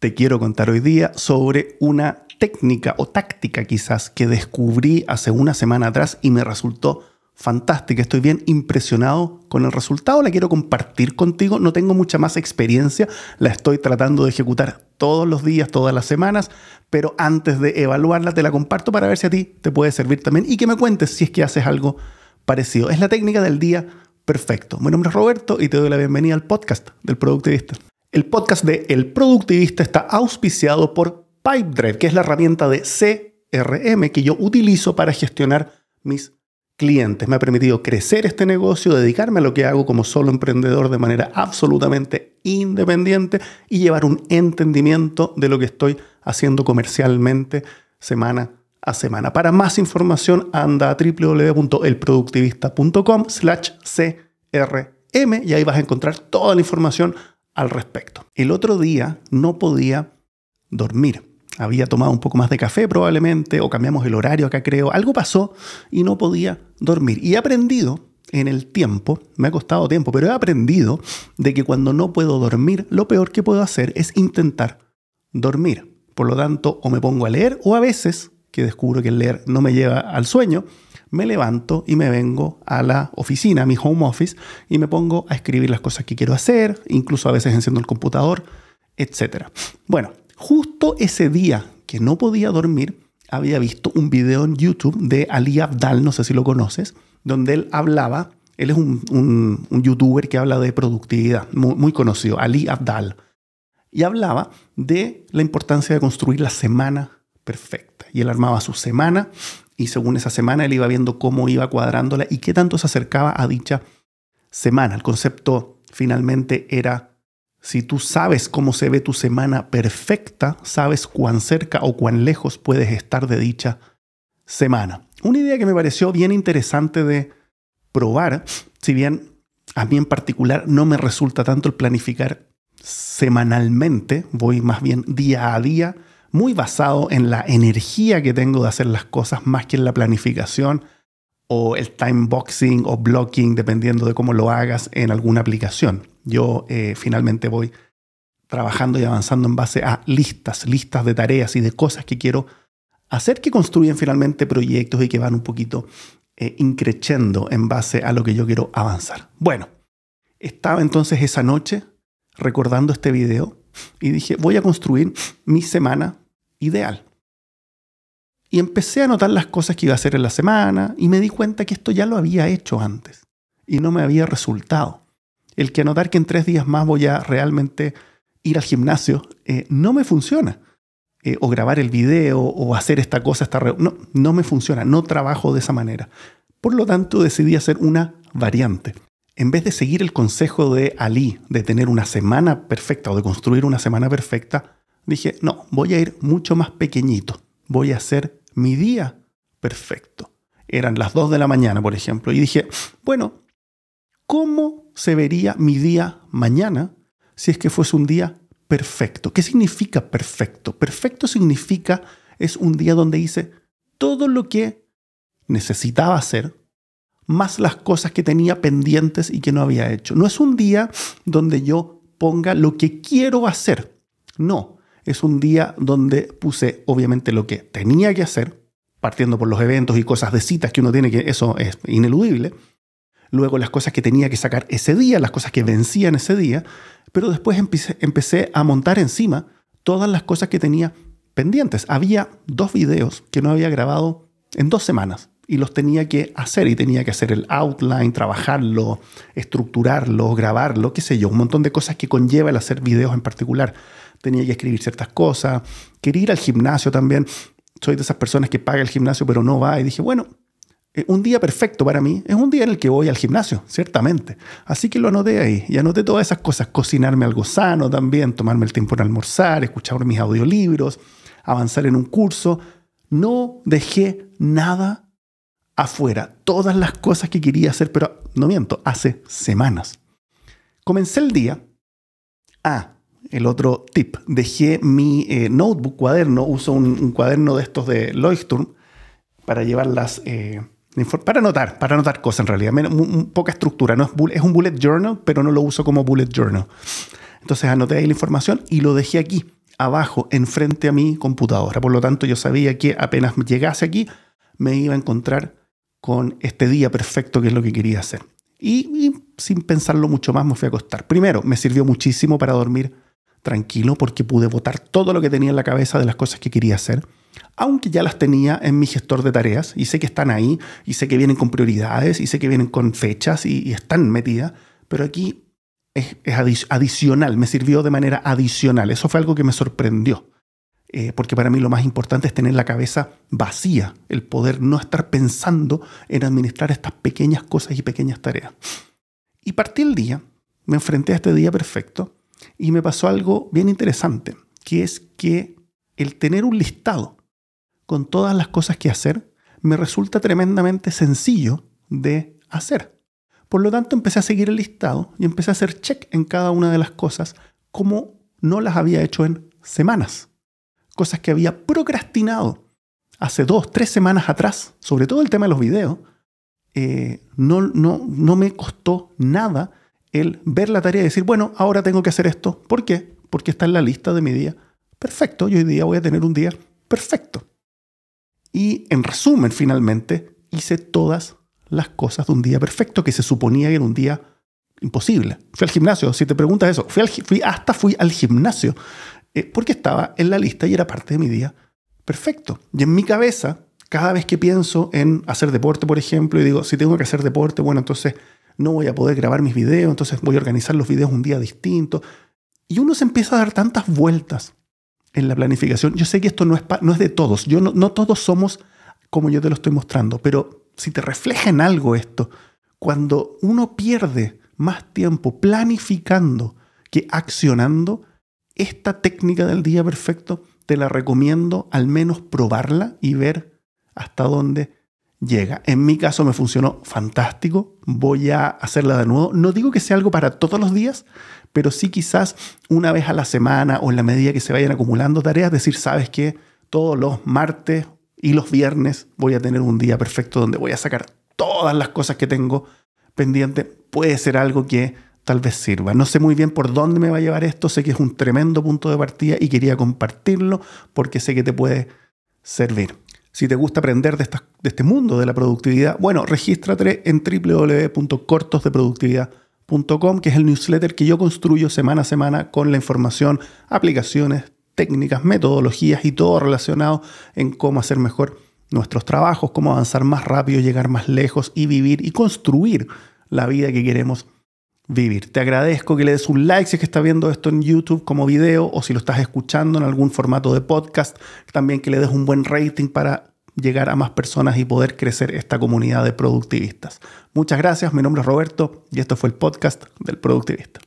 te quiero contar hoy día sobre una técnica o táctica quizás que descubrí hace una semana atrás y me resultó fantástica. Estoy bien impresionado con el resultado, la quiero compartir contigo. No tengo mucha más experiencia, la estoy tratando de ejecutar todos los días, todas las semanas, pero antes de evaluarla te la comparto para ver si a ti te puede servir también y que me cuentes si es que haces algo parecido. Es la técnica del día perfecto. Mi nombre es Roberto y te doy la bienvenida al podcast del Productivista. El podcast de El Productivista está auspiciado por Pipedrive, que es la herramienta de CRM que yo utilizo para gestionar mis clientes. Me ha permitido crecer este negocio, dedicarme a lo que hago como solo emprendedor de manera absolutamente independiente y llevar un entendimiento de lo que estoy haciendo comercialmente semana a semana. Para más información anda a www.elproductivista.com slash CRM y ahí vas a encontrar toda la información al respecto. El otro día no podía dormir. Había tomado un poco más de café probablemente, o cambiamos el horario acá creo. Algo pasó y no podía dormir. Y he aprendido en el tiempo, me ha costado tiempo, pero he aprendido de que cuando no puedo dormir, lo peor que puedo hacer es intentar dormir. Por lo tanto, o me pongo a leer o a veces descubro que leer no me lleva al sueño, me levanto y me vengo a la oficina, mi home office, y me pongo a escribir las cosas que quiero hacer, incluso a veces enciendo el computador, etc. Bueno, justo ese día que no podía dormir, había visto un video en YouTube de Ali Abdal, no sé si lo conoces, donde él hablaba, él es un, youtuber que habla de productividad, muy, muy conocido, Ali Abdal, y hablaba de la importancia de construir la semana perfecta. Y él armaba su semana y según esa semana él iba viendo cómo iba cuadrándola y qué tanto se acercaba a dicha semana. El concepto finalmente era, si tú sabes cómo se ve tu semana perfecta, sabes cuán cerca o cuán lejos puedes estar de dicha semana. Una idea que me pareció bien interesante de probar, si bien a mí en particular no me resulta tanto el planificar semanalmente, voy más bien día a día muy basado en la energía que tengo de hacer las cosas más que en la planificación o el time boxing o blocking, dependiendo de cómo lo hagas en alguna aplicación. Yo eh, finalmente voy trabajando y avanzando en base a listas, listas de tareas y de cosas que quiero hacer que construyen finalmente proyectos y que van un poquito eh, en base a lo que yo quiero avanzar. Bueno, estaba entonces esa noche recordando este video y dije, voy a construir mi semana ideal. Y empecé a anotar las cosas que iba a hacer en la semana y me di cuenta que esto ya lo había hecho antes y no me había resultado. El que anotar que en tres días más voy a realmente ir al gimnasio eh, no me funciona. Eh, o grabar el video o hacer esta cosa, esta no me funciona, no trabajo de esa manera. Por lo tanto, decidí hacer una variante en vez de seguir el consejo de Ali de tener una semana perfecta o de construir una semana perfecta, dije, no, voy a ir mucho más pequeñito, voy a hacer mi día perfecto. Eran las 2 de la mañana, por ejemplo, y dije, bueno, ¿cómo se vería mi día mañana si es que fuese un día perfecto? ¿Qué significa perfecto? Perfecto significa es un día donde hice todo lo que necesitaba hacer más las cosas que tenía pendientes y que no había hecho. No es un día donde yo ponga lo que quiero hacer. No, es un día donde puse obviamente lo que tenía que hacer, partiendo por los eventos y cosas de citas que uno tiene, que eso es ineludible. Luego las cosas que tenía que sacar ese día, las cosas que vencían ese día, pero después empecé, empecé a montar encima todas las cosas que tenía pendientes. Había dos videos que no había grabado en dos semanas y los tenía que hacer y tenía que hacer el outline, trabajarlo, estructurarlo, grabarlo, qué sé yo, un montón de cosas que conlleva el hacer videos en particular. Tenía que escribir ciertas cosas, quería ir al gimnasio también. Soy de esas personas que paga el gimnasio pero no va y dije, bueno, un día perfecto para mí es un día en el que voy al gimnasio, ciertamente. Así que lo anoté ahí y anoté todas esas cosas, cocinarme algo sano también, tomarme el tiempo en almorzar, escuchar mis audiolibros, avanzar en un curso. No dejé nada afuera todas las cosas que quería hacer, pero no miento, hace semanas. Comencé el día. Ah, el otro tip. Dejé mi eh, notebook, cuaderno, uso un, cuaderno de estos de Leuchtturm para llevarlas, eh, para anotar, para anotar cosas en realidad. menos poca estructura, no es, es un bullet journal, pero no lo uso como bullet journal. Entonces anoté ahí la información y lo dejé aquí, abajo, enfrente a mi computadora. Por lo tanto, yo sabía que apenas llegase aquí, me iba a encontrar con este día perfecto que es lo que quería hacer. Y, sin pensarlo mucho más me fui a acostar. Primero, me sirvió muchísimo para dormir tranquilo porque pude votar todo lo que tenía en la cabeza de las cosas que quería hacer, aunque ya las tenía en mi gestor de tareas y sé que están ahí y sé que vienen con prioridades y sé que vienen con fechas y, están metidas, pero aquí es, adicional, me sirvió de manera adicional. Eso fue algo que me sorprendió. Eh, porque para mí lo más importante es tener la cabeza vacía, el poder no estar pensando en administrar estas pequeñas cosas y pequeñas tareas. Y partí el día, me enfrenté a este día perfecto y me pasó algo bien interesante, que es que el tener un listado con todas las cosas que hacer me resulta tremendamente sencillo de hacer. Por lo tanto, empecé a seguir el listado y empecé a hacer check en cada una de las cosas como no las había hecho en semanas cosas que había procrastinado hace dos, tres semanas atrás, sobre todo el tema de los videos, eh, no, no, no me costó nada el ver la tarea y decir, bueno, ahora tengo que hacer esto. ¿Por qué? Porque está en la lista de mi día. Perfecto, yo hoy día voy a tener un día perfecto. Y en resumen, finalmente, hice todas las cosas de un día perfecto que se suponía que era un día imposible. Fui al gimnasio, si te preguntas eso, fui hasta fui al gimnasio eh, porque estaba en la lista y era parte de mi día perfecto. Y en mi cabeza, cada vez que pienso en hacer deporte, por ejemplo, y digo, si tengo que hacer deporte, bueno, entonces no voy a poder grabar mis videos, entonces voy a organizar los videos un día distinto. Y uno se empieza a dar tantas vueltas en la planificación. Yo sé que esto no es, no es de todos, yo no, no todos somos como yo te lo estoy mostrando, pero si te refleja en algo esto, cuando uno pierde más tiempo planificando que accionando, esta técnica del día perfecto te la recomiendo al menos probarla y ver hasta dónde llega. En mi caso me funcionó fantástico, voy a hacerla de nuevo. No digo que sea algo para todos los días, pero sí quizás una vez a la semana o en la medida que se vayan acumulando tareas, decir, sabes que todos los martes y los viernes voy a tener un día perfecto donde voy a sacar todas las cosas que tengo pendiente. Puede ser algo que tal vez sirva. No sé muy bien por dónde me va a llevar esto, sé que es un tremendo punto de partida y quería compartirlo porque sé que te puede servir. Si te gusta aprender de, este mundo de la productividad, bueno, regístrate en www.cortosdeproductividad.com, que es el newsletter que yo construyo semana a semana con la información, aplicaciones, técnicas, metodologías y todo relacionado en cómo hacer mejor nuestros trabajos, cómo avanzar más rápido, llegar más lejos y vivir y construir la vida que queremos vivir. Te agradezco que le des un like si es que estás viendo esto en YouTube como video o si lo estás escuchando en algún formato de podcast. También que le des un buen rating para llegar a más personas y poder crecer esta comunidad de productivistas. Muchas gracias, mi nombre es Roberto y esto fue el podcast del productivista.